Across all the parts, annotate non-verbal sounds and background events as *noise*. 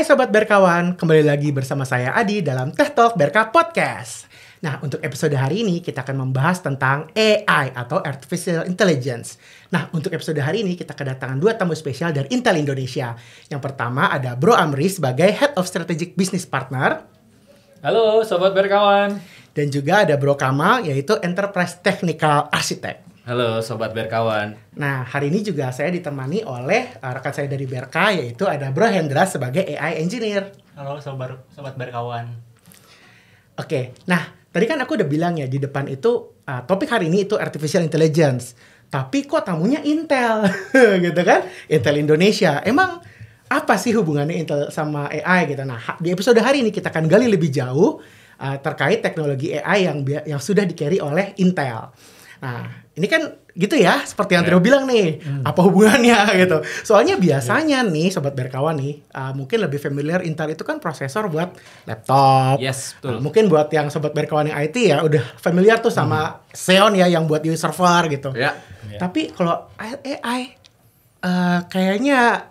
Hai Sobat Berkawan, kembali lagi bersama saya Adi dalam Teh Talk Berka Podcast. Nah, untuk episode hari ini kita akan membahas tentang AI atau Artificial Intelligence. Nah, untuk episode hari ini kita kedatangan dua tamu spesial dari Intel Indonesia. Yang pertama ada Bro Amri sebagai Head of Strategic Business Partner. Halo Sobat Berkawan. Dan juga ada Bro Kamal yaitu Enterprise Technical Architect. Halo Sobat Berkawan. Nah, hari ini juga saya ditemani oleh uh, rekan saya dari Berka, yaitu ada Bro Hendra sebagai AI Engineer. Halo Sobat, Sobat Berkawan. Oke, nah tadi kan aku udah bilang ya di depan itu uh, topik hari ini itu Artificial Intelligence. Tapi kok tamunya Intel, *laughs* gitu kan? Intel Indonesia. Emang apa sih hubungannya Intel sama AI gitu? Nah, di episode hari ini kita akan gali lebih jauh uh, terkait teknologi AI yang yang sudah di-carry oleh Intel. Nah, ini kan gitu ya, seperti yang Trio ya. bilang nih, hmm. apa hubungannya *laughs* gitu. Hmm. Soalnya biasanya yeah. nih sobat berkawan nih, uh, mungkin lebih familiar Intel itu kan prosesor buat laptop. Yes, nah, betul. Uh, mungkin buat yang sobat berkawan yang IT ya udah familiar tuh sama hmm. Xeon ya yang buat user server gitu. Yeah. Yeah. Tapi kalau AI uh, kayaknya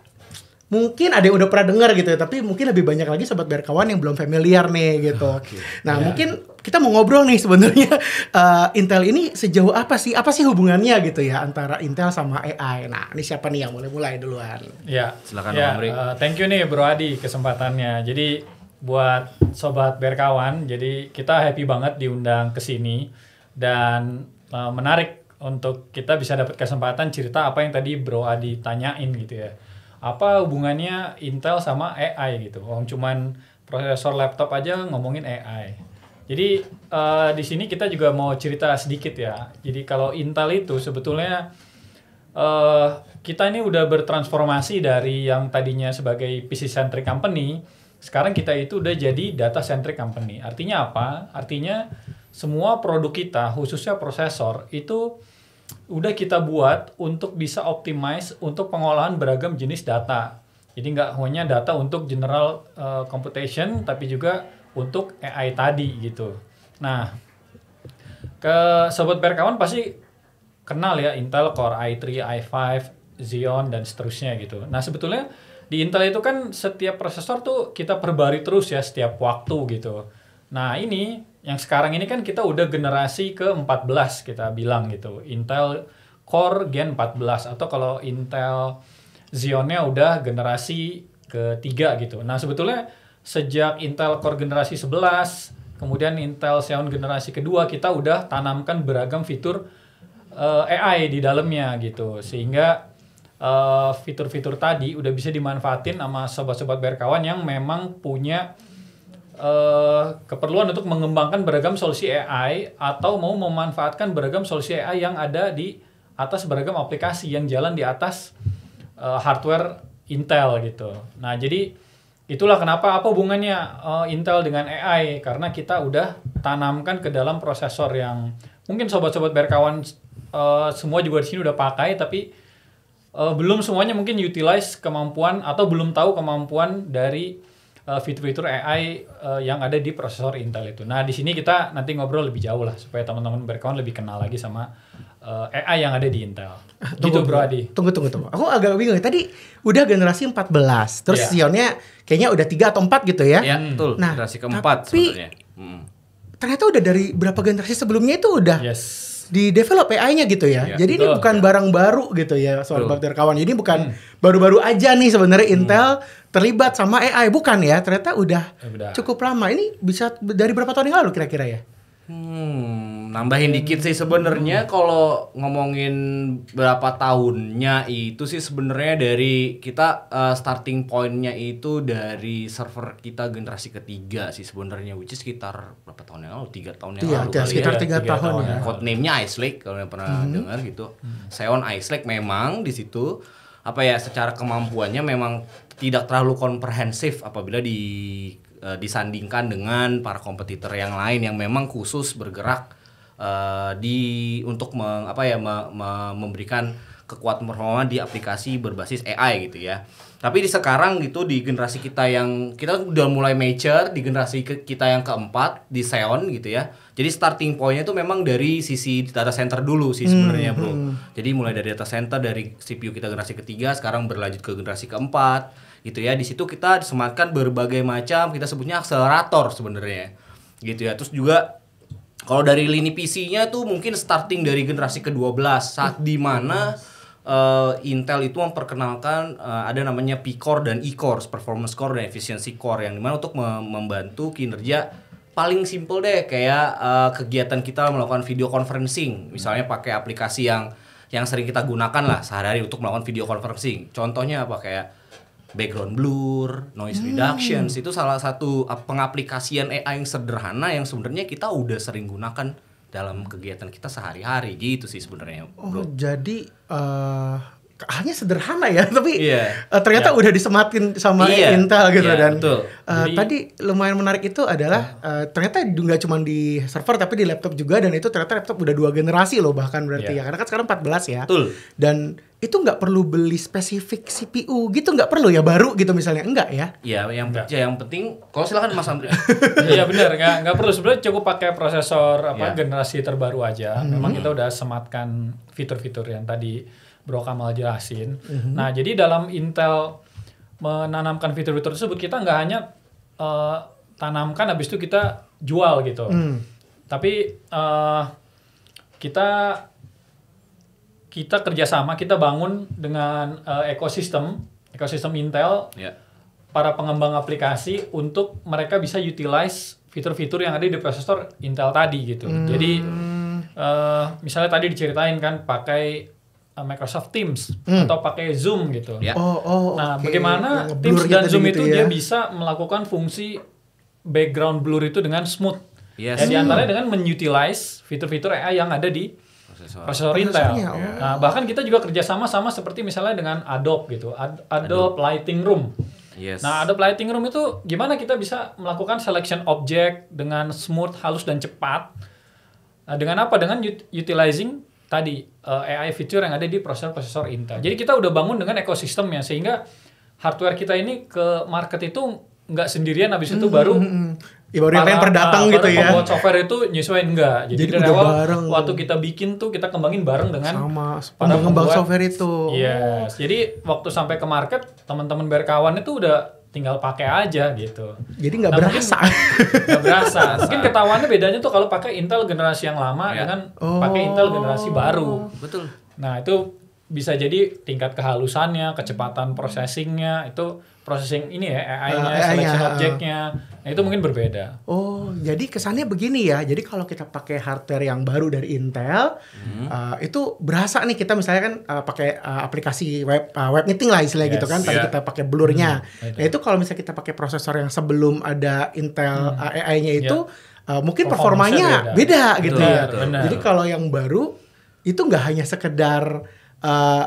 mungkin ada yang udah pernah dengar gitu ya, tapi mungkin lebih banyak lagi sobat berkawan yang belum familiar nih gitu. Okay. Oh, gitu. Nah, yeah. mungkin kita mau ngobrol nih sebenarnya uh, *laughs* Intel ini sejauh apa sih? Apa sih hubungannya gitu ya antara Intel sama AI? Nah, ini siapa nih yang mulai mulai duluan? Ya, yeah. silakan ya, yeah. Om Uh, thank you nih Bro Adi kesempatannya. Jadi buat sobat berkawan, jadi kita happy banget diundang ke sini dan uh, menarik untuk kita bisa dapat kesempatan cerita apa yang tadi Bro Adi tanyain gitu ya apa hubungannya Intel sama AI gitu. om cuman prosesor laptop aja ngomongin AI. Jadi uh, di sini kita juga mau cerita sedikit ya. Jadi kalau Intel itu sebetulnya uh, kita ini udah bertransformasi dari yang tadinya sebagai PC centric company, sekarang kita itu udah jadi data centric company. Artinya apa? Artinya semua produk kita khususnya prosesor itu udah kita buat untuk bisa optimize untuk pengolahan beragam jenis data. Jadi nggak hanya data untuk general uh, computation, tapi juga untuk AI tadi gitu. Nah, ke sobat berkawan pasti kenal ya Intel Core i3, i5, Xeon dan seterusnya gitu. Nah sebetulnya di Intel itu kan setiap prosesor tuh kita perbarui terus ya setiap waktu gitu. Nah ini yang sekarang ini kan kita udah generasi ke-14 kita bilang gitu. Intel Core Gen 14 atau kalau Intel Xeon-nya udah generasi ketiga gitu. Nah, sebetulnya sejak Intel Core generasi 11, kemudian Intel Xeon generasi kedua kita udah tanamkan beragam fitur uh, eh, AI di dalamnya gitu. Sehingga eh, fitur-fitur uh, tadi udah bisa dimanfaatin sama sobat-sobat berkawan yang memang punya uh, keperluan untuk mengembangkan beragam solusi AI atau mau memanfaatkan beragam solusi AI yang ada di atas beragam aplikasi yang jalan di atas uh, hardware Intel gitu. Nah, jadi itulah kenapa apa hubungannya uh, Intel dengan AI karena kita udah tanamkan ke dalam prosesor yang mungkin sobat-sobat berkawan uh, semua juga di sini udah pakai tapi uh, belum semuanya mungkin utilize kemampuan atau belum tahu kemampuan dari Eh, fitur-fitur uh, AI uh, yang ada di prosesor Intel itu. Nah, di sini kita nanti ngobrol lebih jauh lah supaya teman-teman berkawan lebih kenal lagi sama uh, eh, AI yang ada di Intel. Tunggu, gitu Bro Adi. Tunggu tunggu tunggu. Aku agak bingung. Ya. Tadi udah generasi 14, terus yeah. kayaknya udah tiga atau empat gitu ya. Iya, yeah, betul. Nah, generasi keempat sebenarnya. Hmm. Ternyata udah dari berapa generasi sebelumnya itu udah yes di develop AI-nya gitu ya. ya Jadi betul, ini bukan ya. barang baru gitu ya soal bakteri kawan. Jadi bukan hmm. baru-baru hmm. aja nih sebenarnya hmm. Intel terlibat sama AI bukan ya. Ternyata udah, udah cukup lama. Ini bisa dari berapa tahun yang lalu kira-kira ya? Hmm, nambahin dikit sih sebenarnya hmm. kalau ngomongin berapa tahunnya itu sih sebenarnya dari kita uh, starting pointnya itu dari server kita generasi ketiga sih sebenarnya which is sekitar berapa tahun yang lalu tiga tahun yang ya, lalu ya, kali sekitar ya. tiga tiga tahun, tahun ya. Code nya Ice Lake kalau yang pernah hmm. dengar gitu. Hmm. Seon Ice Lake memang di situ apa ya secara kemampuannya memang tidak terlalu komprehensif apabila di Eh, disandingkan dengan para kompetitor yang lain yang memang khusus bergerak uh, di untuk meng, apa ya me, me, memberikan kekuatan performa di aplikasi berbasis AI gitu ya. Tapi di sekarang gitu di generasi kita yang kita udah mulai mature di generasi ke, kita yang keempat di Xeon gitu ya. Jadi starting pointnya itu memang dari sisi data center dulu sih hmm, sebenarnya bro. Hmm. Jadi mulai dari data center dari CPU kita generasi ketiga sekarang berlanjut ke generasi keempat gitu ya di situ kita disematkan berbagai macam kita sebutnya akselerator sebenarnya gitu ya terus juga kalau dari lini PC-nya tuh mungkin starting dari generasi ke-12 saat di mana uh, Intel itu memperkenalkan uh, ada namanya P-Core dan E-Core, performance core dan efficiency core yang dimana untuk membantu kinerja paling simple deh kayak uh, kegiatan kita melakukan video conferencing misalnya pakai aplikasi yang yang sering kita gunakan lah sehari-hari untuk melakukan video conferencing. Contohnya apa kayak background blur, noise hmm. reductions itu salah satu pengaplikasian AI yang sederhana yang sebenarnya kita udah sering gunakan dalam kegiatan kita sehari-hari gitu sih sebenarnya. Oh, jadi uh, hanya sederhana ya, *laughs* tapi yeah. Iya. uh, ternyata yeah. udah disematin sama yeah. Intel gitu yeah, dan betul. Uh, Jadi, tadi lumayan menarik itu adalah uh, ternyata nggak cuma di server tapi di laptop juga dan itu ternyata laptop udah dua generasi loh bahkan berarti yeah. ya karena kan sekarang 14 ya. Betul. Dan itu nggak perlu beli spesifik CPU gitu nggak perlu ya baru gitu misalnya enggak ya ya yang ya yang penting kalau silakan Mas Andri *laughs* iya benar nggak nggak perlu sebenarnya cukup pakai prosesor apa ya. generasi terbaru aja hmm. memang kita udah sematkan fitur-fitur yang tadi Bro Kamal jelasin. Mm-hmm. Nah, jadi dalam Intel menanamkan fitur-fitur tersebut kita nggak hanya uh, tanamkan habis itu kita jual gitu. Mm. Tapi uh, kita kita kerjasama kita bangun dengan uh, ekosistem ekosistem Intel yeah. para pengembang aplikasi untuk mereka bisa utilize fitur-fitur yang ada di prosesor Intel tadi gitu. Mm. Jadi uh, misalnya tadi diceritain kan pakai Eh, Microsoft Teams hmm. atau pakai Zoom gitu. Ya. Oh, oh, nah, bagaimana Teams gitu dan gitu Zoom gitu itu ya? dia bisa melakukan fungsi background blur itu dengan smooth. Yes. Ya, hmm. di antaranya dengan menutilize fitur-fitur AI yang ada di prosesor, Intel. Ya. Nah, oh. bahkan kita juga kerjasama sama seperti misalnya dengan Adobe gitu, Ad Adobe, Adobe Lighting Room. Yes. Nah, Adobe Lighting Room itu gimana kita bisa melakukan selection object dengan smooth, halus dan cepat? Nah, dengan apa? Dengan utilizing tadi uh, eh, AI feature yang ada di prosesor-prosesor Intel. Jadi kita udah bangun dengan ekosistemnya sehingga hardware kita ini ke market itu nggak sendirian habis itu hmm, baru hmm, ya baru yang nah, gitu ya. Pembuat software itu nyesuaiin enggak. Jadi, Jadi dari awal bareng. waktu kita bikin tuh kita kembangin bareng dengan sama pada pengembang software itu. Yes. Jadi waktu sampai ke market teman-teman berkawan itu udah tinggal pakai aja gitu. Jadi nggak berasa. Nggak berasa. *laughs* Mungkin ketahuannya bedanya tuh kalau pakai Intel generasi yang lama ya. Iya. kan, oh. pakai Intel generasi oh. baru. Betul. Nah itu bisa jadi tingkat kehalusannya, kecepatan processingnya itu processing ini ya AI-nya, uh, ah, selection uh, ah. objeknya, nah, itu mungkin berbeda. Oh, jadi kesannya begini ya. Jadi kalau kita pakai hardware yang baru dari Intel, hmm. uh, itu berasa nih kita misalnya kan uh, pakai uh, aplikasi web uh, web meeting lah istilahnya gitu yes, gitu kan. Tadi yeah. kita pakai blurnya. Hmm, nah itu kalau misalnya kita pakai prosesor yang sebelum ada Intel hmm. uh, AI-nya itu yeah. Iya. uh, mungkin performanya beda, beda gitu betul, ya. Betul. Jadi kalau yang baru itu nggak hanya sekedar uh,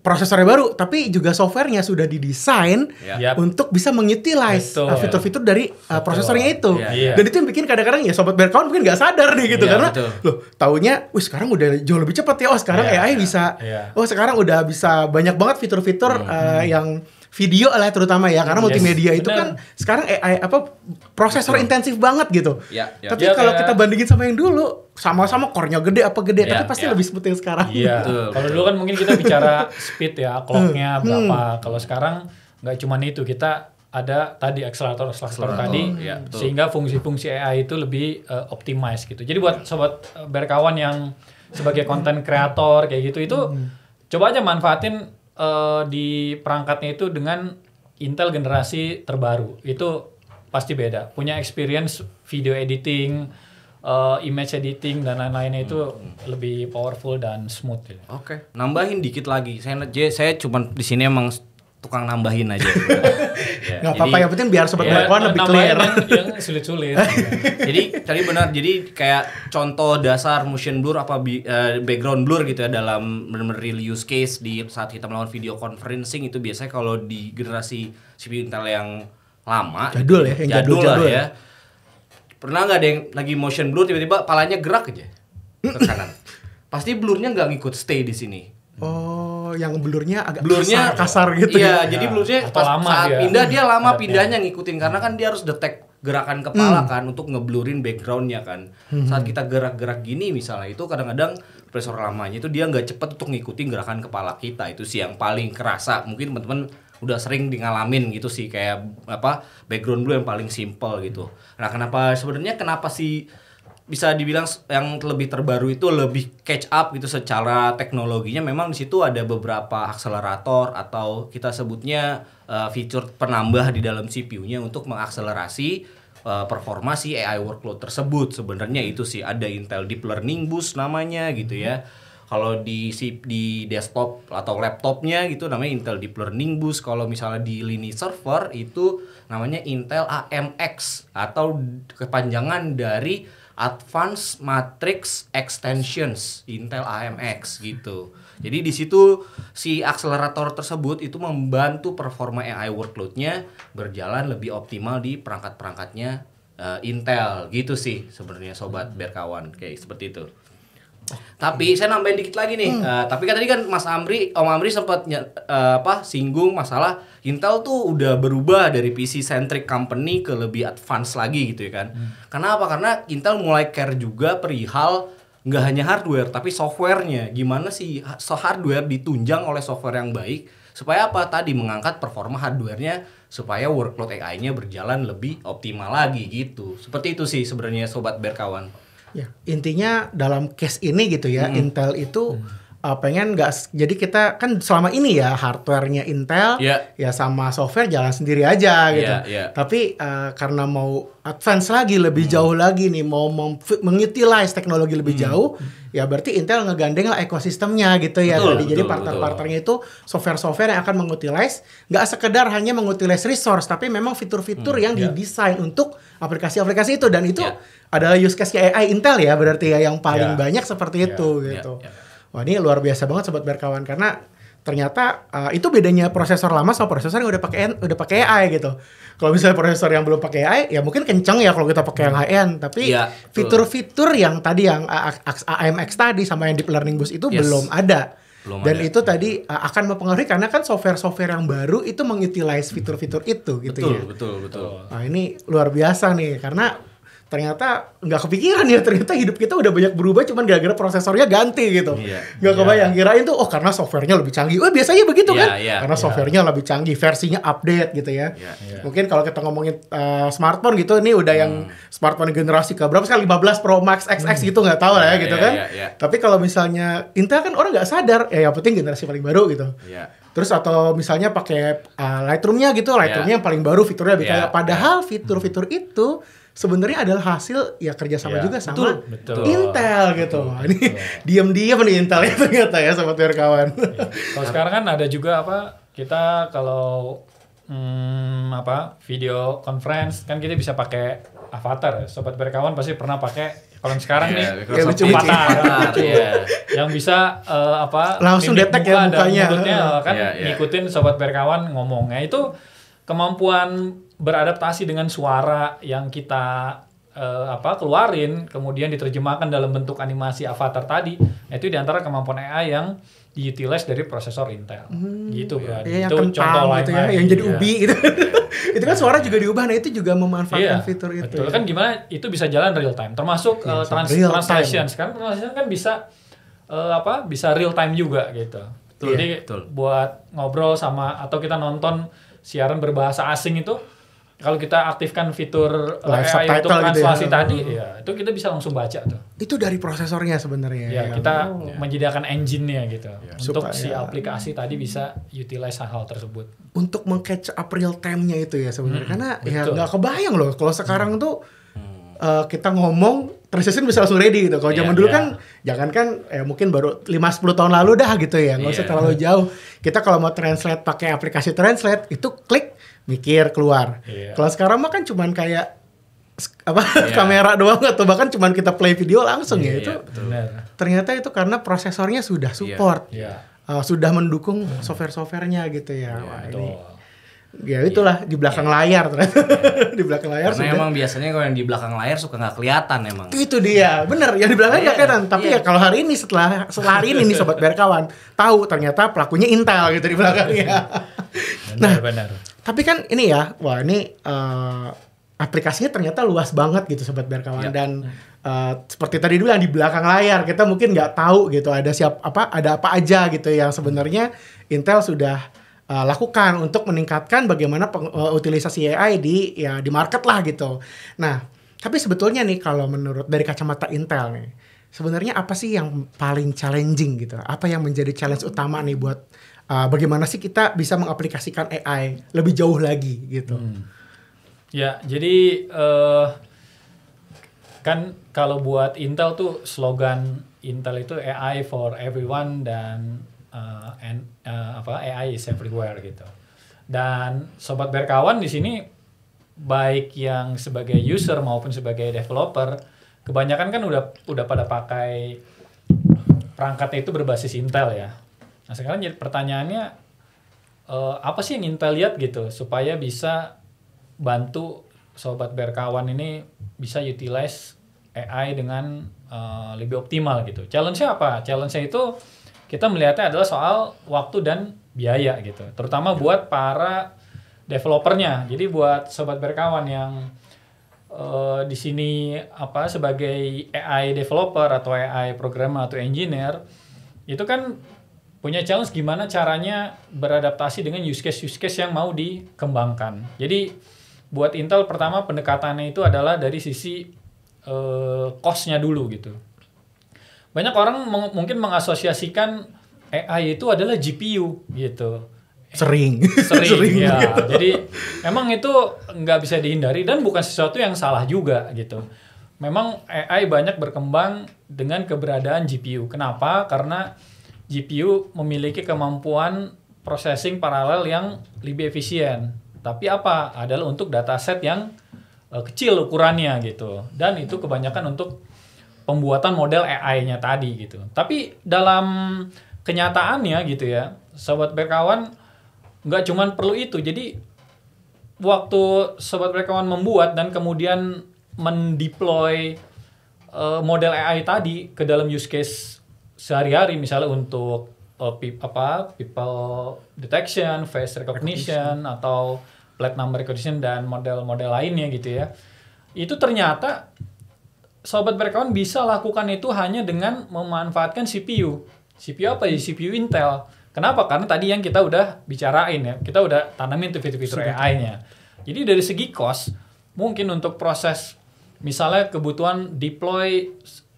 prosesornya baru, tapi juga softwarenya sudah didesain yeah. untuk bisa mengutilize betul. Eh, fitur-fitur dari uh, prosesornya itu. Yeah. Yeah. Dan itu yang bikin kadang-kadang ya sobat berkawan mungkin nggak sadar nih gitu yeah, karena betul. loh taunya, wih sekarang udah jauh lebih cepat ya, oh sekarang yeah, AI bisa, yeah. oh sekarang udah bisa banyak banget fitur-fitur mm -hmm. uh, yang video lah terutama ya karena yes, multimedia itu bener. kan sekarang AI apa prosesor Betul. intensif banget gitu. Ya, ya. Tapi ya, kalau kayak... kita bandingin sama yang dulu sama-sama core gede apa gede ya, tapi pasti ya. lebih smooth yang sekarang. Iya. kalau dulu kan mungkin kita bicara speed ya, hmm. clock-nya hmm. berapa. Hmm. Kalau sekarang nggak cuma itu, kita ada tadi akselerator akselerator tadi ya, sehingga fungsi-fungsi AI itu lebih uh, optimize gitu. Jadi buat ya. sobat eh, berkawan yang sebagai konten kreator kayak gitu itu hmm. coba aja manfaatin uh, di perangkatnya itu dengan Intel generasi terbaru itu pasti beda punya experience video editing uh, image editing dan lain-lainnya itu hmm. lebih powerful dan smooth ya. Oke. Okay. Nambahin dikit lagi. Saya saya cuman di sini emang tukang nambahin aja. Gitu. *laughs* ya, Gak apa-apa yang penting biar sobat ya, lebih clear. yang sulit-sulit. ya. *laughs* Jadi tadi benar jadi kayak contoh dasar motion blur apa bi, uh, background blur gitu ya dalam benar real use case di saat kita melakukan video conferencing itu biasanya kalau di generasi CPU Intel yang lama gitu jadul ya, ya yang jadul, jadul, jadul ya. ya. Pernah nggak ada yang lagi motion blur tiba-tiba palanya gerak aja ke *laughs* kanan. Pasti blurnya nggak ngikut stay di sini. Oh yang blurnya agak blurnya kasar, kasar gitu. Iya, ya. jadi iya. blurnya pas lama saat dia. pindah dia lama pindahnya ngikutin karena kan dia harus detek gerakan kepala hmm. kan untuk ngeblurin backgroundnya kan. Hmm. Saat kita gerak-gerak gini misalnya itu kadang-kadang presor lamanya itu dia nggak cepet untuk ngikutin gerakan kepala kita itu sih yang paling kerasa. Mungkin teman-teman udah sering ngalamin gitu sih kayak apa background blur yang paling simple gitu. Nah, kenapa sebenarnya kenapa sih bisa dibilang yang lebih terbaru itu lebih catch up gitu secara teknologinya memang di situ ada beberapa akselerator atau kita sebutnya uh, fitur penambah di dalam CPU-nya untuk mengakselerasi uh, eh, performa si AI workload tersebut sebenarnya itu sih ada Intel Deep Learning Boost namanya gitu ya kalau di di desktop atau laptopnya gitu namanya Intel Deep Learning Boost kalau misalnya di lini server itu namanya Intel AMX atau kepanjangan dari Advanced Matrix Extensions Intel AMX gitu. Jadi di situ si akselerator tersebut itu membantu performa AI workloadnya berjalan lebih optimal di perangkat-perangkatnya uh, Intel gitu sih sebenarnya sobat berkawan kayak seperti itu. Tapi saya nambahin dikit lagi nih. Hmm. Uh, tapi kan tadi kan Mas Amri, Om Amri sempat uh, eh, apa singgung masalah Intel tuh udah berubah dari PC centric company ke lebih advance lagi gitu ya kan. Hmm. Karena apa? Karena Intel mulai care juga perihal nggak hanya hardware tapi softwarenya. Gimana sih so hardware ditunjang oleh software yang baik supaya apa tadi mengangkat performa hardwarenya supaya workload AI-nya berjalan lebih optimal lagi gitu. Seperti itu sih sebenarnya sobat berkawan. Ya. Intinya dalam case ini gitu ya, hmm. Intel itu hmm uh, pengen nggak jadi kita kan selama ini ya hardwarenya Intel yeah. ya sama software jalan sendiri aja gitu yeah, yeah. tapi uh, karena mau advance lagi lebih hmm. jauh lagi nih mau mengutilize teknologi lebih hmm. jauh ya berarti Intel ngegandeng lah ekosistemnya gitu ya betul, jadi, jadi partner-partnernya itu software-software yang akan mengutilize nggak sekedar hanya mengutilize resource tapi memang fitur-fitur hmm, yang yeah. didesain untuk aplikasi-aplikasi itu dan itu yeah. adalah use case AI Intel ya berarti ya yang paling yeah. banyak seperti yeah, itu yeah, gitu yeah, yeah wah ini luar biasa banget sobat berkawan karena ternyata uh, itu bedanya prosesor lama sama prosesor yang udah pakai udah pakai AI gitu. Kalau misalnya prosesor yang belum pakai AI ya mungkin kenceng ya kalau kita pakai yang high end, tapi fitur iya, fitur-fitur yang tadi yang AMX tadi sama yang deep learning Bus itu yes. belum ada. Belum Dan ada. itu tadi uh, akan mempengaruhi karena kan software-software yang baru itu mengutilize fitur-fitur itu gitu betul, ya. Betul, betul, betul. Nah, ini luar biasa nih karena ternyata nggak kepikiran ya ternyata hidup kita udah banyak berubah cuman gara-gara prosesornya ganti gitu iya, nggak yeah, iya. yeah. kirain tuh oh karena softwarenya lebih canggih oh biasanya begitu yeah, kan yeah, karena iya. softwarenya lebih canggih versinya update gitu ya yeah, yeah. mungkin kalau kita ngomongin uh, smartphone gitu ini udah hmm. yang smartphone generasi ke berapa sekarang 15 Pro Max XX hmm. gitu nggak tahu lah ya gitu yeah, kan yeah, yeah. tapi kalau misalnya Intel kan orang nggak sadar ya yang penting generasi paling baru gitu yeah. Terus atau misalnya pakai uh, Lightroom-nya gitu, Lightroom-nya yeah. yang paling baru fiturnya lebih yeah. kayak padahal fitur-fitur itu sebenarnya adalah hasil ya kerjasama ya, juga sama betul, Intel gitu. ini diam-diam nih Intel ya ternyata ya sama sobat kawan. Ya. Kalau sekarang kan ada juga apa kita kalau hmm, apa video conference kan kita bisa pakai avatar ya. sobat berkawan pasti pernah pakai kalau sekarang yeah, nih kayak lucu avatar *laughs* ya. yang bisa uh, apa langsung detek ya muka ya mukanya kan yeah, yeah. ngikutin sobat berkawan ngomongnya itu kemampuan beradaptasi dengan suara yang kita uh, apa keluarin kemudian diterjemahkan dalam bentuk animasi avatar tadi nah, itu diantara kemampuan AI yang diutilize dari prosesor Intel hmm, gitu ya, itu contoh lain gitu ya, yang jadi ya. ubi gitu *laughs* itu kan suara juga diubah nah itu juga memanfaatkan iya, fitur itu betul. Ya. kan gimana itu bisa jalan real time termasuk ya, uh, trans real translation sekarang kan translation kan bisa uh, apa bisa real time juga gitu betul, iya, jadi betul. buat ngobrol sama atau kita nonton siaran berbahasa asing itu kalau kita aktifkan fitur Live AI untuk translasi gitu ya. Hmm. tadi, ya itu kita bisa langsung baca tuh. Itu dari prosesornya sebenarnya. Ya, ya kita oh. Iya. menyediakan engine-nya gitu ya, untuk supaya, si aplikasi tadi bisa utilize hal, -hal tersebut. Untuk mengcatch up real time-nya itu ya sebenarnya, hmm, karena ya betul. ya nggak kebayang loh kalau sekarang hmm. tuh uh, kita ngomong transition bisa langsung ready gitu. Kalau yeah, zaman dulu yeah. Kan, ya kan kan ya mungkin baru lima sepuluh tahun lalu dah gitu ya. Gak yeah. usah iya. terlalu jauh. Kita kalau mau translate pakai aplikasi translate itu klik mikir keluar. Yeah. Kalau sekarang mah kan cuman kayak apa yeah. *laughs* kamera doang atau bahkan cuman kita play video langsung yeah, ya iya, itu. Yeah, ternyata itu karena prosesornya sudah iya, support. Yeah, yeah. Uh, sudah mendukung software-softwarenya gitu ya. Yeah, Wah, ini ya itulah di belakang iya. layar ternyata *laughs* di belakang layar karena sudah. emang biasanya kalau yang di belakang layar suka nggak kelihatan emang itu dia bener yang di belakang iya, nggak yeah. kelihatan tapi iya. ya kalau hari ini setelah setelah hari ini nih sobat berkawan tahu ternyata pelakunya intel gitu di belakangnya benar, nah benar. tapi kan ini ya wah ini uh, aplikasinya ternyata luas banget gitu sobat berkawan dan Uh, seperti tadi dulu yang di belakang layar kita mungkin nggak tahu gitu ada siap apa ada apa aja gitu yang sebenarnya Intel sudah uh, lakukan untuk meningkatkan bagaimana peng, uh, utilisasi AI di ya di market lah gitu. Nah, tapi sebetulnya nih kalau menurut dari kacamata Intel nih, sebenarnya apa sih yang paling challenging gitu? Apa yang menjadi challenge utama nih buat uh, bagaimana sih kita bisa mengaplikasikan AI lebih jauh lagi gitu? Hmm. Ya, jadi uh, kan kalau buat Intel tuh slogan Intel itu AI for everyone dan uh, eh, and uh, eh, apa AI is everywhere gitu. Dan sobat berkawan di sini baik yang sebagai user maupun sebagai developer kebanyakan kan udah udah pada pakai perangkatnya itu berbasis Intel ya. Nah sekarang jadi pertanyaannya uh, apa sih yang Intel lihat gitu supaya bisa bantu sobat berkawan ini bisa utilize AI dengan uh, lebih optimal gitu. Challenge-nya apa? Challenge-nya itu kita melihatnya adalah soal waktu dan biaya gitu. Terutama ya. buat para developernya. Jadi buat sobat berkawan yang uh, di sini apa sebagai AI developer atau AI programmer atau engineer itu kan punya challenge gimana caranya beradaptasi dengan use case use case yang mau dikembangkan. Jadi buat Intel pertama pendekatannya itu adalah dari sisi uh, costnya dulu gitu banyak orang meng mungkin mengasosiasikan AI itu adalah GPU gitu sering sering, *laughs* sering ya gitu. jadi emang itu nggak bisa dihindari dan bukan sesuatu yang salah juga gitu memang AI banyak berkembang dengan keberadaan GPU kenapa karena GPU memiliki kemampuan processing paralel yang lebih efisien tapi apa adalah untuk dataset yang eh, kecil ukurannya gitu dan itu kebanyakan untuk pembuatan model AI-nya tadi gitu. Tapi dalam kenyataannya gitu ya, sobat berkawan nggak cuman perlu itu. Jadi waktu sobat berkawan membuat dan kemudian mendeploy uh, model AI tadi ke dalam use case sehari-hari misalnya untuk uh, eh, pe apa people detection, face recognition, recognition. atau plat number recognition dan model-model lainnya gitu ya. Itu ternyata sobat berkawan bisa lakukan itu hanya dengan memanfaatkan CPU. CPU apa ya? CPU Intel. Kenapa? Karena tadi yang kita udah bicarain ya, kita udah tanamin tuh fitur-fitur AI-nya. Jadi dari segi cost, mungkin untuk proses misalnya kebutuhan deploy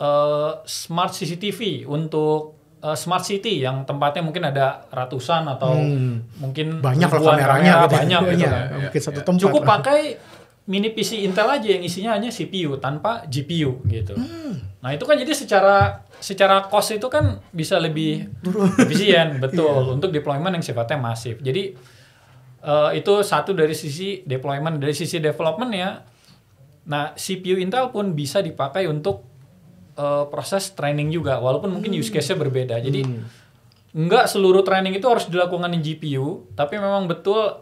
uh, smart CCTV untuk uh, smart city yang tempatnya mungkin ada ratusan atau hmm, mungkin banyak kameranya kamera, gitu. Ya. banyak gitu ya, kan. Mungkin iya, satu iya. tempat. Cukup pakai mini PC Intel aja yang isinya hanya CPU tanpa GPU gitu. Hmm. Nah itu kan jadi secara secara cost itu kan bisa lebih efisien *laughs* betul yeah. untuk deployment yang sifatnya masif. Jadi uh, itu satu dari sisi deployment dari sisi development ya. Nah CPU Intel pun bisa dipakai untuk uh, proses training juga walaupun mungkin hmm. use case-nya berbeda. Jadi hmm. nggak seluruh training itu harus dilakukan di GPU tapi memang betul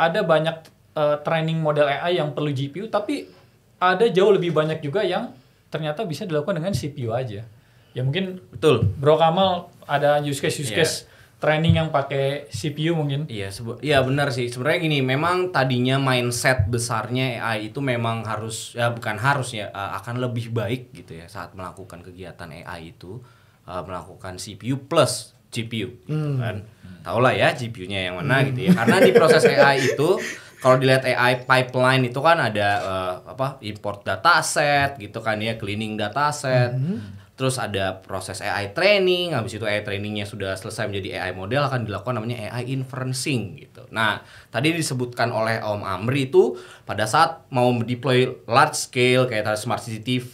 ada banyak uh, training model AI yang perlu GPU, tapi ada jauh lebih banyak juga yang ternyata bisa dilakukan dengan CPU aja. Ya mungkin betul. Bro Kamal ada use case use yeah. Iya. training yang pakai CPU mungkin. Iya, yeah, iya benar sih. Sebenarnya gini, memang tadinya mindset besarnya AI itu memang harus ya bukan harus ya eh, akan lebih baik gitu ya saat melakukan kegiatan AI itu eh, melakukan CPU plus GPU hmm. kan. Hmm. lah ya GPU-nya yang mana hmm. gitu ya. Karena di proses AI itu *laughs* kalau dilihat AI pipeline itu kan ada uh, apa import dataset gitu kan ya cleaning dataset. Mm-hmm. Terus ada proses AI training, habis itu AI trainingnya sudah selesai menjadi AI model akan dilakukan namanya AI inferencing gitu. Nah, tadi disebutkan oleh Om Amri itu pada saat mau deploy large scale kayak tadi smart CCTV,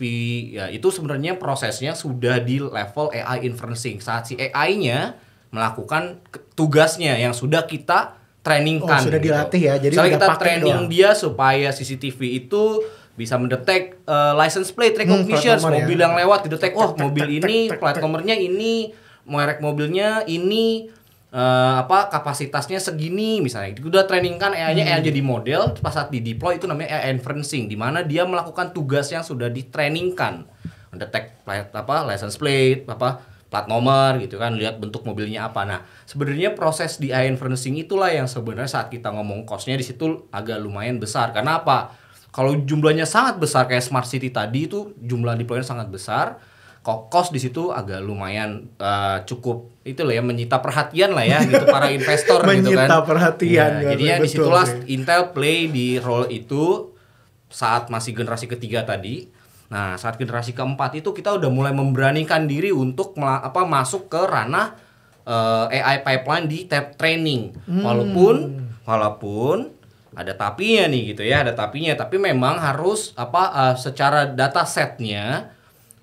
ya itu sebenarnya prosesnya sudah di level AI inferencing. Saat si AI-nya melakukan tugasnya yang sudah kita training oh, kan. Oh, sudah gitu. dilatih ya. Jadi Misalnya kita training doang. dia supaya CCTV itu bisa mendetek uh, license plate hmm, recognition hmm, mobil ya. yang lewat didetek wah oh, mobil ini plat nomornya ini merek mobilnya ini uh, apa kapasitasnya segini misalnya itu udah training kan AI-nya hmm. AI jadi model pas saat di deploy itu namanya AI inferencing di mana dia melakukan tugas yang sudah di ditrainingkan mendetek plate apa license plate apa plat nomor gitu kan lihat bentuk mobilnya apa nah sebenarnya proses di iron furnishing itulah yang sebenarnya saat kita ngomong costnya di situ agak lumayan besar karena apa kalau jumlahnya sangat besar kayak smart city tadi itu jumlah deploynya sangat besar kok kokos di situ agak lumayan uh, cukup itu loh ya menyita perhatian lah ya gitu para *laughs* investor menyita gitu kan menyita perhatian iya, ya, jadinya situlah situlah Intel play di role itu saat masih generasi ketiga tadi Nah, saat generasi keempat itu kita udah mulai memberanikan diri untuk apa masuk ke ranah uh, eh, AI pipeline di tab training. Hmm. Walaupun walaupun ada tapinya nih gitu ya, ada tapinya, tapi memang harus apa uh, secara data setnya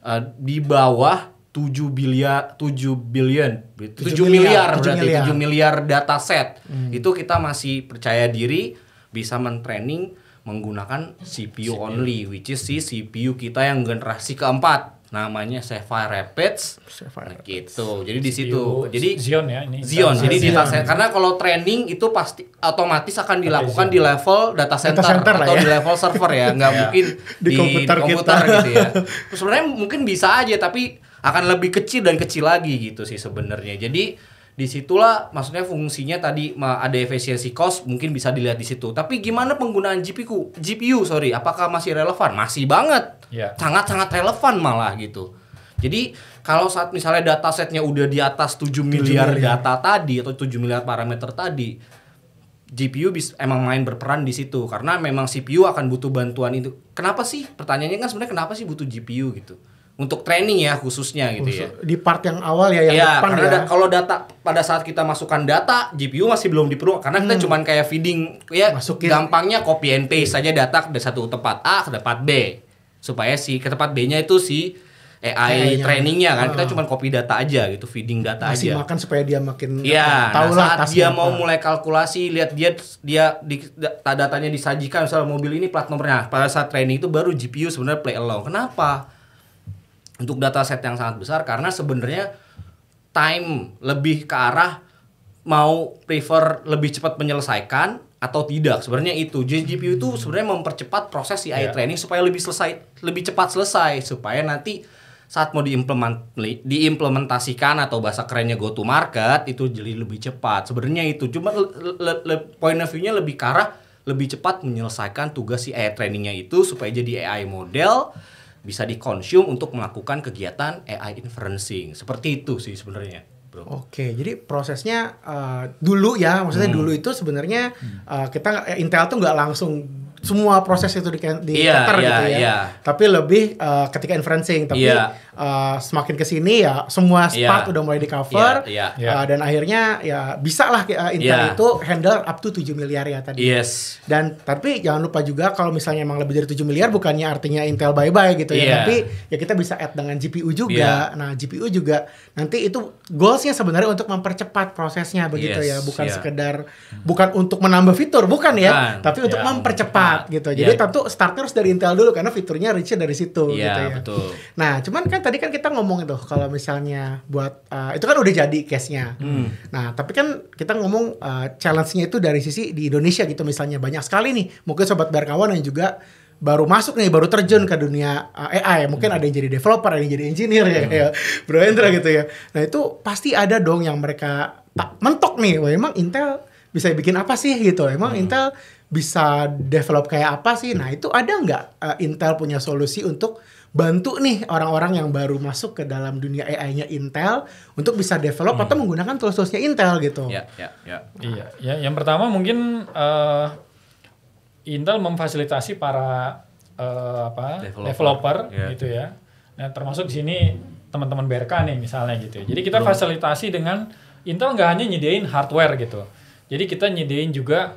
uh, di bawah 7 miliar 7 billion 7, 7 miliar, miliar berarti 7 miliar, 7 miliar data set. Hmm. Itu kita masih percaya diri bisa mentraining menggunakan CPU, CPU only which is si CPU kita yang generasi keempat namanya Sapphire Rapids. Sapphire nah, gitu. Jadi di situ. Jadi Zion ya ini. Zion. Jadi di data center. karena kalau training itu pasti otomatis akan dilakukan di level data center, data center atau ya. di level server ya, nggak *laughs* mungkin iya. di, di komputer, di komputer kita. gitu ya. *laughs* sebenarnya mungkin bisa aja tapi akan lebih kecil dan kecil lagi gitu sih sebenarnya. Jadi disitulah maksudnya fungsinya tadi ada efisiensi cost mungkin bisa dilihat di situ tapi gimana penggunaan GPU GPU sorry apakah masih relevan masih banget yeah. sangat sangat relevan malah gitu jadi kalau saat misalnya datasetnya udah di atas 7, 7 miliar, miliar data tadi atau 7 miliar parameter tadi GPU bis, emang main berperan di situ karena memang CPU akan butuh bantuan itu. Kenapa sih? Pertanyaannya kan sebenarnya kenapa sih butuh GPU gitu? untuk training ya khususnya gitu ya. Khusus, ya. Di part yang awal ya yang iya, ya, depan ya. Da, kalau data pada saat kita masukkan data GPU masih belum diperlukan karena hmm. kita cuman kayak feeding ya Masukin. gampangnya copy and paste saja data dari satu tempat A ke tempat B supaya si ke tempat B-nya itu si AI trainingnya kan kita ah. cuma copy data aja gitu feeding data Masih aja makan supaya dia makin ya tahu nah, saat dia mau apa. mulai kalkulasi lihat dia dia di, datanya disajikan misalnya mobil ini plat nomornya pada saat training itu baru GPU sebenarnya play along kenapa untuk data set yang sangat besar karena sebenarnya time lebih ke arah mau prefer lebih cepat menyelesaikan atau tidak sebenarnya itu GPU itu sebenarnya mempercepat proses si AI iya. yeah. training supaya lebih selesai lebih cepat selesai supaya nanti saat mau diimplement diimplementasikan atau bahasa kerennya go to market itu jadi lebih cepat sebenarnya itu cuma le, le, le, point of view-nya lebih ke arah lebih cepat menyelesaikan tugas si AI trainingnya itu supaya jadi AI model bisa dikonsum untuk melakukan kegiatan AI inferencing. Seperti itu sih sebenarnya. Bro. Oke, jadi prosesnya uh, dulu ya, maksudnya hmm. dulu itu sebenarnya uh, kita eh, Intel tuh nggak langsung semua proses itu di, kan, di yeah, iya, iya, yeah, gitu ya. Yeah. Tapi lebih uh, ketika inferencing. Tapi yeah. Iya. uh, semakin kesini ya semua spot yeah. udah mulai di cover yeah, yeah. Uh, dan akhirnya ya bisa lah uh, eh, Intel yeah. itu handle up to 7 miliar ya tadi. Yes. Dan tapi jangan lupa juga kalau misalnya emang lebih dari 7 miliar bukannya artinya Intel bye-bye gitu yeah. ya. Tapi ya kita bisa add dengan GPU juga. Yeah. Nah GPU juga nanti itu goalsnya sebenarnya untuk mempercepat prosesnya begitu yes, ya. Bukan yeah. sekedar bukan untuk menambah fitur bukan ya. Bukan, tapi untuk yeah. mempercepat start iya. gitu. Iya, jadi yeah. tentu startnya harus dari Intel dulu karena fiturnya richnya dari situ yeah, gitu ya. betul. Nah, cuman kan tadi kan kita ngomong itu kalau misalnya buat uh, itu kan udah jadi case-nya. Hmm. Nah, tapi kan kita ngomong uh, challenge-nya itu dari sisi di Indonesia gitu misalnya banyak sekali nih mungkin sobat berkawan yang juga baru masuk nih, baru terjun ke dunia eh, AI. Ya. Mungkin hmm. ada yang jadi developer, ada yang jadi engineer ya, hmm. ya ya Bro Hendra gitu ya. Nah, itu pasti ada dong yang mereka tak mentok nih. Wah, emang Intel bisa bikin apa sih gitu. Emang hmm. Intel bisa develop kayak apa sih? Nah itu ada nggak uh, Intel punya solusi untuk bantu nih orang-orang yang baru masuk ke dalam dunia AI-nya Intel untuk bisa develop hmm. atau menggunakan tools-toolsnya Intel gitu. Iya, iya, iya. Iya, ya. Yang pertama mungkin uh, Intel memfasilitasi para uh, apa developer, developer yeah. Ya. gitu ya. Nah, termasuk di sini teman-teman BRK nih misalnya gitu. Ya. Jadi kita fasilitasi dengan Intel nggak hanya nyediain hardware gitu. Jadi kita nyediain juga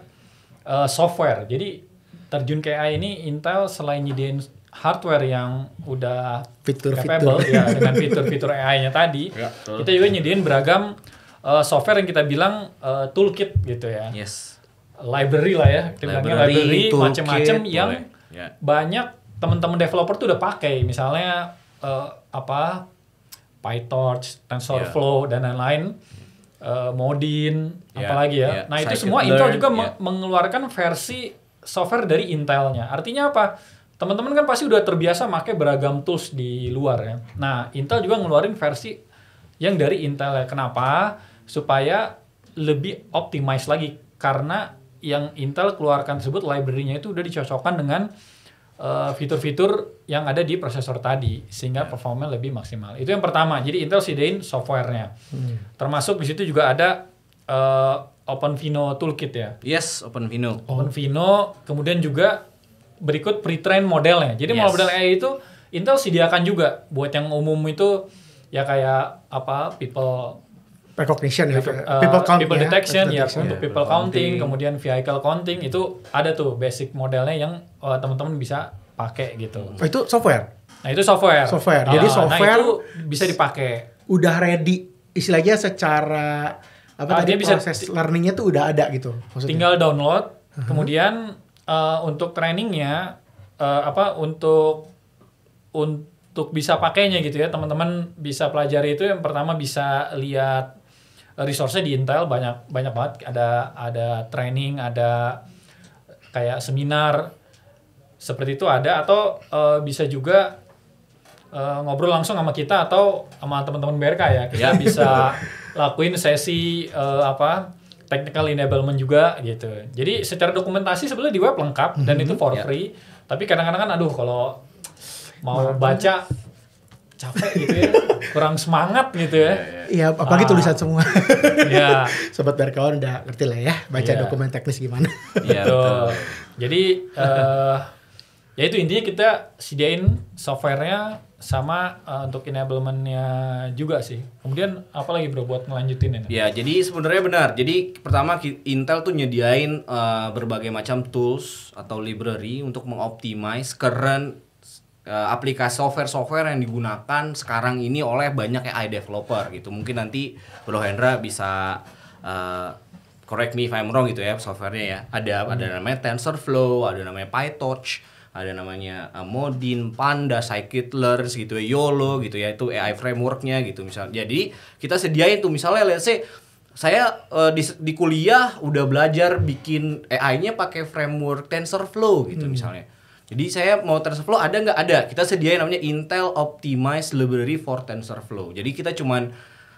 uh, software. Jadi terjun ke AI ini Intel selain nyediain hardware yang udah fitur capable fitur. ya *laughs* dengan fitur-fitur AI-nya tadi, ya, kita juga nyediain beragam uh, software yang kita bilang uh, toolkit gitu ya. Yes. Library lah ya, kita library, library macam-macam yang yeah. banyak teman-teman developer tuh udah pakai, misalnya uh, apa PyTorch, ya. TensorFlow yeah. dan lain-lain. Eh, modin, yeah, apalagi ya. Yeah. Nah itu semua learn, Intel juga yeah. Iya. mengeluarkan versi software dari Intelnya. Artinya apa? Teman-teman kan pasti udah terbiasa pakai beragam tools di luar ya. Nah Intel juga ngeluarin versi yang dari Intel ya. Kenapa? Supaya lebih optimize lagi karena yang Intel keluarkan tersebut library-nya itu udah dicocokkan dengan Eh, fitur-fitur uh, yang ada di prosesor tadi sehingga yeah. performa lebih maksimal. Itu yang pertama. Jadi Intel sediain softwarenya. Hmm. Termasuk di situ juga ada uh, eh, OpenVINO toolkit ya. Yes, OpenVINO. OpenVINO kemudian juga berikut pre-train modelnya. Jadi yes. model AI itu Intel sediakan juga buat yang umum itu ya kayak apa people recognition ya people, uh, eh, people, count, people ya, detection ya, ya, ya untuk people counting, counting kemudian vehicle counting itu ada tuh basic modelnya yang uh, teman-teman bisa pakai gitu. Oh, itu software. Nah, itu software. Software. Ya, Jadi nah, software nah itu bisa dipakai. Udah ready istilahnya secara apa uh, tadi dia bisa proses learningnya tuh udah ada gitu. Maksudnya. Tinggal download, uh-huh. kemudian uh, untuk trainingnya uh, apa untuk untuk bisa pakainya gitu ya teman-teman bisa pelajari itu yang pertama bisa lihat resource-nya di Intel banyak banyak banget ada ada training ada kayak seminar seperti itu ada atau uh, bisa juga uh, ngobrol langsung sama kita atau sama teman-teman BRK ya kita yeah. bisa *laughs* lakuin sesi uh, apa technical enablement juga gitu jadi secara dokumentasi sebenarnya di web lengkap mm -hmm. dan mhm. itu for yeah. free tapi kadang-kadang kan aduh kalau mau baca capek gitu ya kurang semangat gitu ya iya, iya. iya apalagi ah. tulisan semua ya *laughs* sobat berkawan udah ngerti lah ya baca ya. dokumen teknis gimana iya betul jadi uh, ya itu intinya kita sediain softwarenya sama uh, untuk enablementnya juga sih. Kemudian apa lagi bro buat ngelanjutin ini? Ya jadi sebenarnya benar. Jadi pertama Intel tuh nyediain uh, berbagai macam tools atau library untuk mengoptimize current uh, aplikasi software-software yang digunakan sekarang ini oleh banyak AI developer gitu. Mungkin nanti Bro Hendra bisa uh, correct me if I'm wrong gitu ya softwarenya ya. Ada hmm. ada namanya TensorFlow, ada namanya PyTorch ada namanya uh, Modin, Panda, Scikit-learn gitu ya, YOLO gitu ya, itu AI frameworknya gitu misalnya. Jadi kita sediain tuh misalnya let's say saya uh, di, di kuliah udah belajar bikin AI-nya pakai framework TensorFlow gitu hmm. misalnya. Jadi saya mau TensorFlow ada nggak ada? Kita sediain namanya Intel Optimized Library for TensorFlow. Jadi kita cuman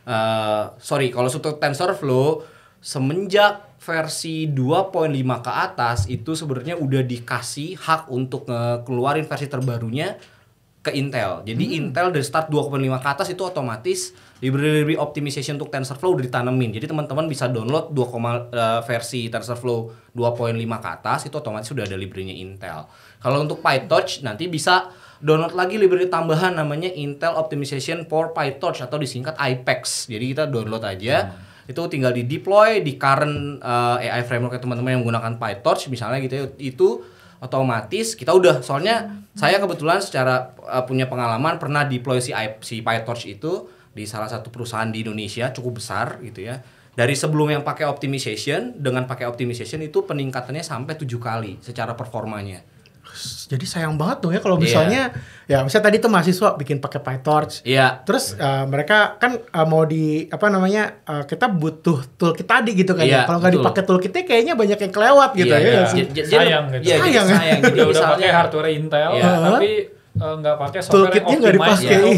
uh, sorry kalau untuk TensorFlow semenjak versi 2.5 ke atas itu sebenarnya udah dikasih hak untuk ngekeluarin versi terbarunya ke Intel. Jadi hmm. Intel dari start 2.5 ke atas itu otomatis library optimization untuk TensorFlow udah ditanemin. Jadi teman-teman bisa download 2, uh, eh, versi TensorFlow 2.5 ke atas itu otomatis sudah ada librinya Intel. Kalau untuk PyTorch nanti bisa download lagi library tambahan namanya Intel Optimization for PyTorch atau disingkat IPEX. Jadi kita download aja hmm itu tinggal di deploy di current uh, eh, AI framework teman-teman yang menggunakan PyTorch misalnya gitu ya, itu otomatis kita udah soalnya saya kebetulan secara uh, punya pengalaman pernah deploy si, si PyTorch itu di salah satu perusahaan di Indonesia cukup besar gitu ya dari sebelum yang pakai optimization dengan pakai optimization itu peningkatannya sampai tujuh kali secara performanya jadi sayang banget dong ya kalau misalnya yeah. ya misalnya tadi tuh mahasiswa bikin pakai PyTorch. Iya. Yeah. Terus uh, mereka kan uh, mau di apa namanya uh, kita butuh kita tadi gitu kan yeah, iya, Kalau nggak dipakai tool kita kayaknya banyak yang kelewat gitu yeah, ya. Yeah. Sih. Gitu. Iya, ya. Sayang gitu. Yeah, sayang. sayang. Jadi udah pakai hardware Intel yeah. Iya. tapi nggak pakai software yang optimize ya. ya.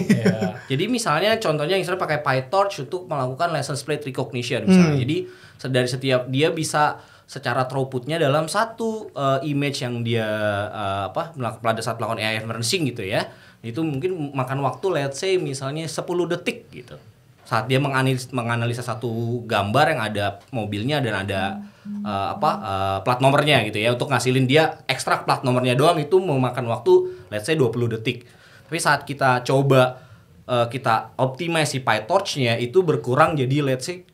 Jadi misalnya contohnya yang misalnya pakai PyTorch untuk melakukan lesson split recognition hmm. misalnya. Hmm. Jadi dari setiap dia bisa secara throughputnya dalam satu uh, image yang dia uh, apa pada saat melakukan AI inferencing gitu ya itu mungkin makan waktu let's say misalnya 10 detik gitu saat dia menganalisa, menganalisa satu gambar yang ada mobilnya dan ada uh, apa uh, plat nomornya gitu ya untuk ngasilin dia ekstrak plat nomornya doang itu memakan waktu let's say 20 detik. Tapi saat kita coba uh, kita optimize si PyTorch-nya itu berkurang jadi let's say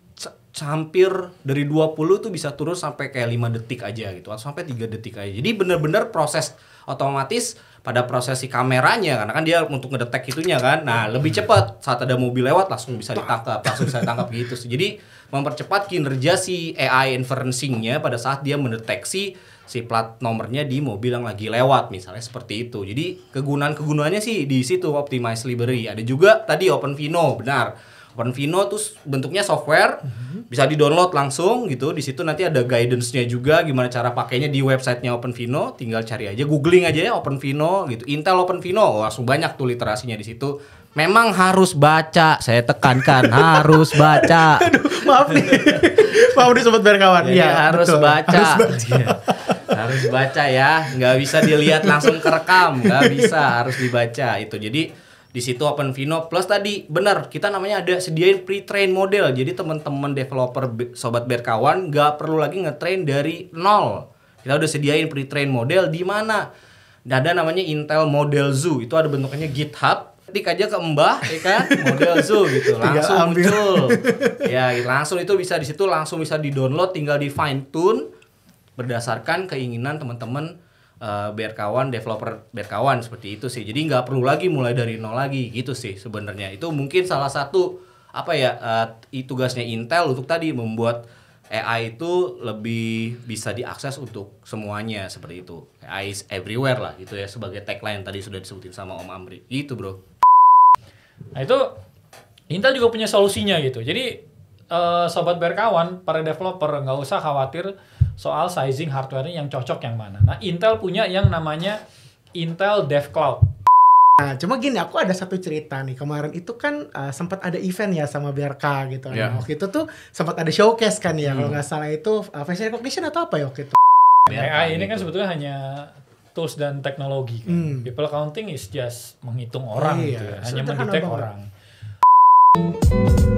hampir dari 20 itu bisa turun sampai kayak 5 detik aja gitu atau sampai 3 detik aja. Jadi bener-bener proses otomatis pada prosesi kameranya karena kan dia untuk ngedetek itunya kan. Nah, lebih cepat saat ada mobil lewat langsung bisa ditangkap, langsung bisa ditangkap gitu. Jadi mempercepat kinerja si AI inferencingnya pada saat dia mendeteksi si plat nomornya di mobil yang lagi lewat misalnya seperti itu. Jadi kegunaan-kegunaannya sih di situ Optimize Library. Ada juga tadi Open Vino benar Open Vino terus bentuknya software mm-hmm. bisa di-download langsung gitu. Di situ nanti ada guidance-nya juga gimana cara pakainya di websitenya Open Vino Tinggal cari aja googling aja ya Open Vino gitu. Intel Open Vino oh, langsung banyak tuh literasinya di situ. Memang harus baca, saya tekankan *laughs* harus baca. Aduh, maaf nih. *laughs* maaf nih sobat berkawan. Iya, ya, harus, baca. harus baca. *laughs* Iya. harus baca ya, nggak bisa dilihat langsung kerekam, nggak bisa harus dibaca itu. Jadi di situ Open Vino plus tadi benar kita namanya ada sediain pre-train model jadi teman-teman developer sobat berkawan nggak perlu lagi ngetrain dari nol kita udah sediain pre-train model di mana ada namanya Intel Model Zoo itu ada bentuknya GitHub ketik aja ke mbah ya kan *laughs* model zoo gitu langsung muncul *laughs* ya langsung itu bisa di situ langsung bisa di download tinggal di fine tune berdasarkan keinginan teman-teman Eh, biar kawan developer berkawan seperti itu sih jadi nggak perlu lagi mulai dari nol lagi gitu sih sebenarnya itu mungkin salah satu apa ya uh, tugasnya Intel untuk tadi membuat AI itu lebih bisa diakses untuk semuanya seperti itu AI is everywhere lah gitu ya sebagai tagline tadi sudah disebutin sama Om Amri gitu bro nah itu Intel juga punya solusinya gitu jadi Eh, sobat berkawan, para developer nggak usah khawatir soal sizing hardware yang cocok yang mana. Nah, Intel punya yang namanya Intel Dev Cloud. Nah, cuma gini, aku ada satu cerita nih. Kemarin itu kan uh, sempat ada event ya sama BRK gitu. Yeah. Nah, waktu itu tuh sempat ada showcase kan ya, hmm. kalau nggak salah itu uh, eh, facial recognition atau apa ya waktu itu. AI nah, iya, iya, ini gitu. kan sebetulnya hanya tools dan teknologi. Kan? Hmm. People counting is just menghitung orang iya, gitu ya, hanya mendetek orang. orang.